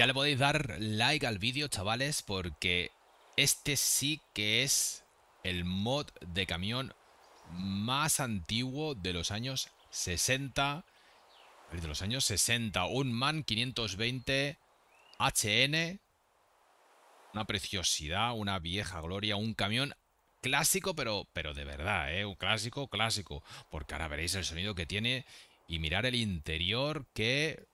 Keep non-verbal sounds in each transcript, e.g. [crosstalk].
Ya le podéis dar like al vídeo, chavales, porque este sí que es el mod de camión más antiguo de los años 60. De los años 60. Un MAN 520 HN. Una preciosidad, una vieja gloria, un camión clásico, pero, pero de verdad, ¿eh? Un clásico, clásico. Porque ahora veréis el sonido que tiene y mirar el interior que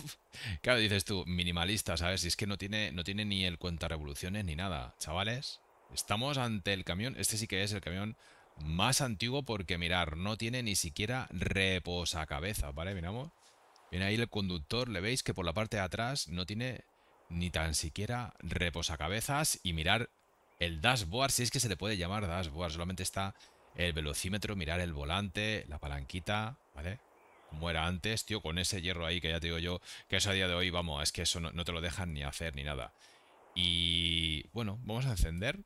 [laughs] claro, dices tú, minimalista, ¿sabes? Si es que no tiene, no tiene ni el cuenta revoluciones ni nada. Chavales, estamos ante el camión. Este sí que es el camión más antiguo porque, mirar, no tiene ni siquiera reposacabezas, ¿vale? Miramos. Viene ahí el conductor, le veis que por la parte de atrás no tiene ni tan siquiera reposacabezas. Y mirar el dashboard, si es que se le puede llamar dashboard, solamente está el velocímetro, mirar el volante, la palanquita, ¿vale? muera antes, tío, con ese hierro ahí que ya te digo yo, que eso a día de hoy, vamos, es que eso no, te lo dejan ni hacer ni nada. Y bueno, vamos a encender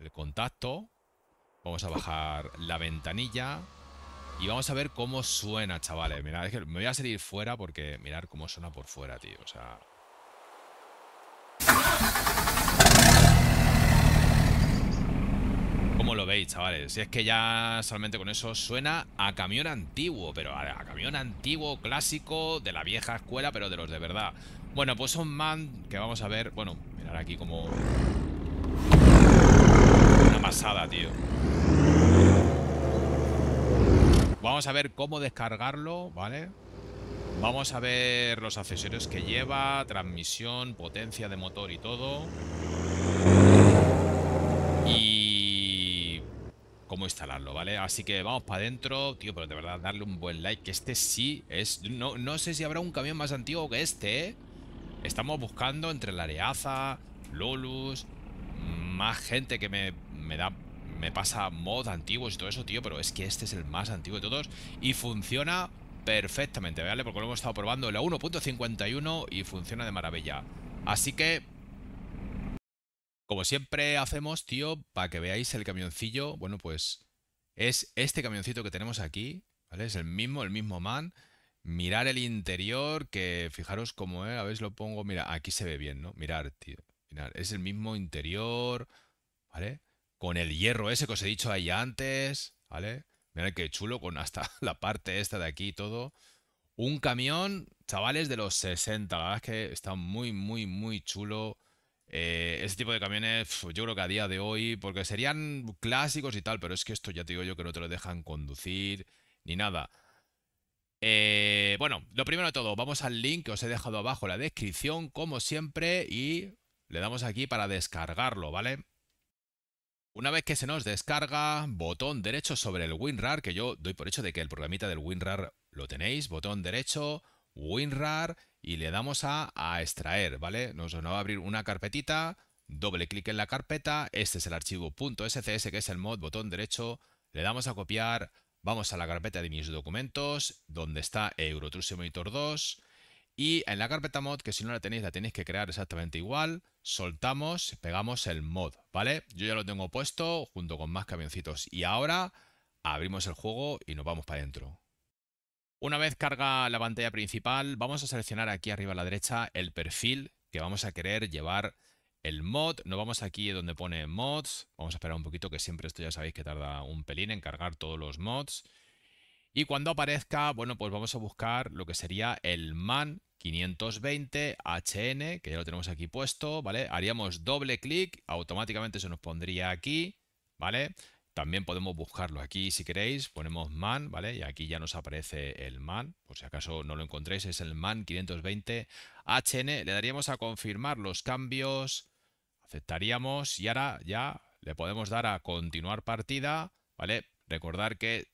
el contacto, vamos a bajar la ventanilla y vamos a ver cómo suena, chavales. Mirad, es que me voy a salir fuera porque mirar cómo suena por fuera, tío, o sea... ¿Cómo lo veis, chavales? Si es que ya solamente con eso suena a camión antiguo, pero a, camión antiguo, clásico, de la vieja escuela, pero de los de verdad. Bueno, pues son man que vamos a ver... Bueno, mirar aquí como... Una pasada, tío. Vamos a ver cómo descargarlo, ¿vale? Vamos a ver los accesorios que lleva, transmisión, potencia de motor y todo. instalarlo, ¿vale? Así que vamos para adentro, tío, pero de verdad, darle un buen like, que este sí es... No, sé si habrá un camión más antiguo que este, ¿eh? Estamos buscando entre la Areaza, Lulus más gente que me, me da... Me pasa mod antiguos y todo eso, tío, pero es que este es el más antiguo de todos y funciona perfectamente, ¿vale? Porque lo hemos estado probando en la 1.51 y funciona de maravilla. Así que como siempre hacemos, tío, para que veáis el camioncillo, bueno, pues es este camioncito que tenemos aquí, ¿vale? Es el mismo, el mismo man. Mirar el interior, que fijaros cómo es, a ver si lo pongo, mira, aquí se ve bien, ¿no? Mirar, tío, es el mismo interior, ¿vale? Con el hierro ese que os he dicho ahí antes, ¿vale? Mirad qué chulo, con hasta [laughs] la parte esta de aquí y todo. Un camión, chavales, de los 60, la verdad es que está muy, muy, muy chulo eh, Ese tipo de camiones, yo creo que a día de hoy, porque serían clásicos y tal, pero es que esto ya te digo yo que no te lo dejan conducir ni nada. Eh, bueno, lo primero de todo, vamos al link que os he dejado abajo en la descripción, como siempre, y le damos aquí para descargarlo, ¿vale? Una vez que se nos descarga, botón derecho sobre el WinRAR, que yo doy por hecho de que el programita del WinRAR lo tenéis, botón derecho, WinRAR, y le damos a, extraer, ¿vale? Nos, va a abrir una carpetita, doble clic en la carpeta, este es el archivo .scs que es el mod, botón derecho, le damos a copiar, vamos a la carpeta de mis documentos, donde está Eurotruce Monitor 2, y en la carpeta mod, que si no la tenéis, la tenéis que crear exactamente igual, soltamos, pegamos el mod, ¿vale? Yo ya lo tengo puesto junto con más camioncitos. Y ahora abrimos el juego y nos vamos para adentro. Una vez carga la pantalla principal, vamos a seleccionar aquí arriba a la derecha el perfil que vamos a querer llevar el mod. Nos vamos aquí donde pone mods. Vamos a esperar un poquito que siempre esto ya sabéis que tarda un pelín en cargar todos los mods. Y cuando aparezca, bueno, pues vamos a buscar lo que sería el man 520 HN, que ya lo tenemos aquí puesto, ¿vale? Haríamos doble clic, automáticamente se nos pondría aquí, ¿vale? También podemos buscarlo aquí si queréis, ponemos man, ¿vale? Y aquí ya nos aparece el man, por si acaso no lo encontréis, es el man 520 HN. Le daríamos a confirmar los cambios, aceptaríamos y ahora ya le podemos dar a continuar partida, ¿vale? Recordar que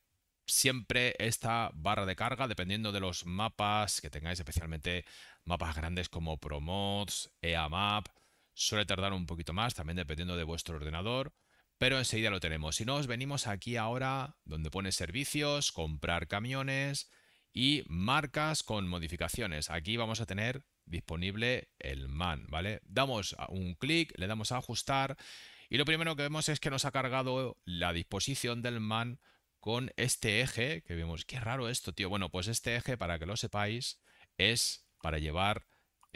siempre esta barra de carga, dependiendo de los mapas que tengáis, especialmente mapas grandes como Promods, EAMAP, suele tardar un poquito más, también dependiendo de vuestro ordenador pero enseguida lo tenemos. Si no, venimos aquí ahora donde pone servicios, comprar camiones y marcas con modificaciones. Aquí vamos a tener disponible el MAN, ¿vale? Damos un clic, le damos a ajustar y lo primero que vemos es que nos ha cargado la disposición del MAN con este eje, que vemos, qué raro esto, tío. Bueno, pues este eje, para que lo sepáis, es para llevar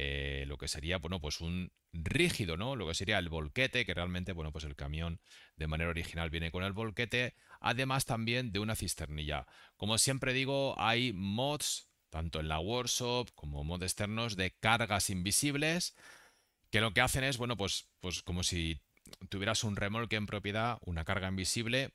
eh, lo que sería, bueno, pues un rígido, ¿no? Lo que sería el volquete, que realmente, bueno, pues el camión de manera original viene con el volquete, además también de una cisternilla. Como siempre digo, hay mods, tanto en la workshop como mods externos, de cargas invisibles, que lo que hacen es, bueno, pues, pues como si tuvieras un remolque en propiedad, una carga invisible,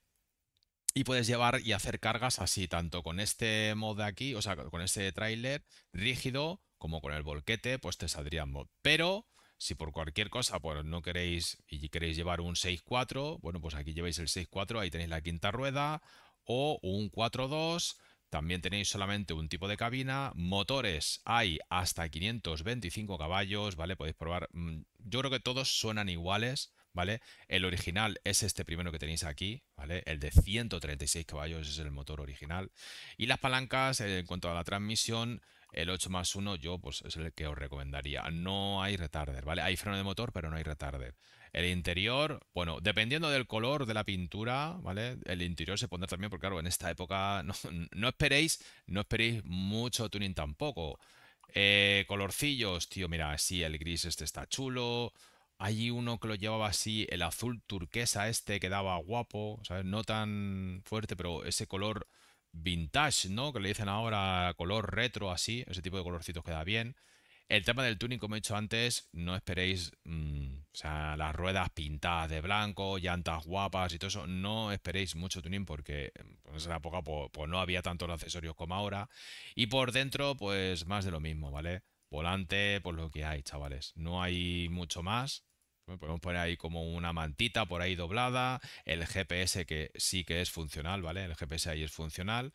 y puedes llevar y hacer cargas así, tanto con este mod de aquí, o sea, con este trailer rígido, como con el volquete, pues te saldrían Pero si por cualquier cosa pues no queréis y queréis llevar un 6-4, bueno, pues aquí lleváis el 6-4, ahí tenéis la quinta rueda, o un 4-2, también tenéis solamente un tipo de cabina, motores hay hasta 525 caballos, ¿vale? Podéis probar, mm, yo creo que todos suenan iguales, ¿vale? El original es este primero que tenéis aquí, ¿vale? El de 136 caballos es el motor original. Y las palancas, eh, en cuanto a la transmisión, el 8 más 1 yo pues es el que os recomendaría. No hay retarder, ¿vale? Hay freno de motor, pero no hay retarder. El interior, bueno, dependiendo del color de la pintura, ¿vale? El interior se pondrá también, porque claro, en esta época [laughs] no, esperéis, no esperéis mucho tuning tampoco. Eh, colorcillos, tío, mira, sí, el gris este está chulo. Hay uno que lo llevaba así, el azul turquesa este quedaba guapo, ¿sabes? No tan fuerte, pero ese color vintage, ¿no? Que le dicen ahora color retro, así, ese tipo de colorcitos queda bien. El tema del tuning, como he dicho antes, no esperéis mm, o sea, las ruedas pintadas de blanco, llantas guapas y todo eso. No esperéis mucho tuning porque pues, en esa época pues, no había tantos accesorios como ahora. Y por dentro, pues más de lo mismo, ¿vale? Volante, pues lo que hay, chavales. No hay mucho más. Podemos poner ahí como una mantita por ahí doblada, el GPS que sí que es funcional, ¿vale? El GPS ahí es funcional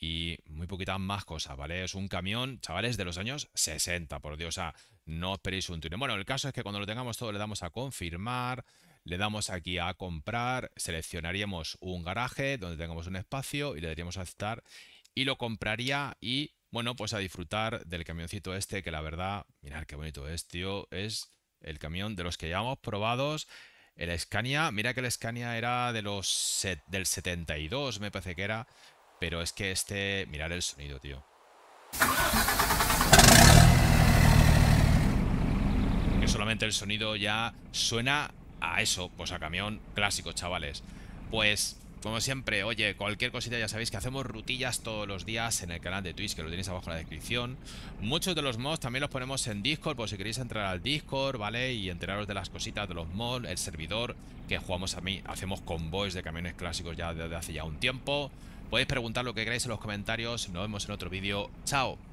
y muy poquitas más cosas, ¿vale? Es un camión, chavales, de los años 60, por Dios, o sea, no esperéis un túnel. Bueno, el caso es que cuando lo tengamos todo le damos a confirmar, le damos aquí a comprar, seleccionaríamos un garaje donde tengamos un espacio y le daríamos a aceptar y lo compraría y, bueno, pues a disfrutar del camioncito este que la verdad, mirad qué bonito es, tío, es el camión de los que llevamos probados. El Scania, mira que el Scania era de los del 72, me parece que era. Pero es que este, mirar el sonido, tío. Que solamente el sonido ya suena a eso, pues a camión clásico, chavales. Pues como siempre, oye, cualquier cosita ya sabéis que hacemos rutillas todos los días en el canal de Twitch, que lo tenéis abajo en la descripción. Muchos de los mods también los ponemos en Discord, por si queréis entrar al Discord, ¿vale? Y enteraros de las cositas, de los mods, el servidor, que jugamos a mí, hacemos convoys de camiones clásicos ya desde hace ya un tiempo. Podéis preguntar lo que queráis en los comentarios, nos vemos en otro vídeo. ¡Chao!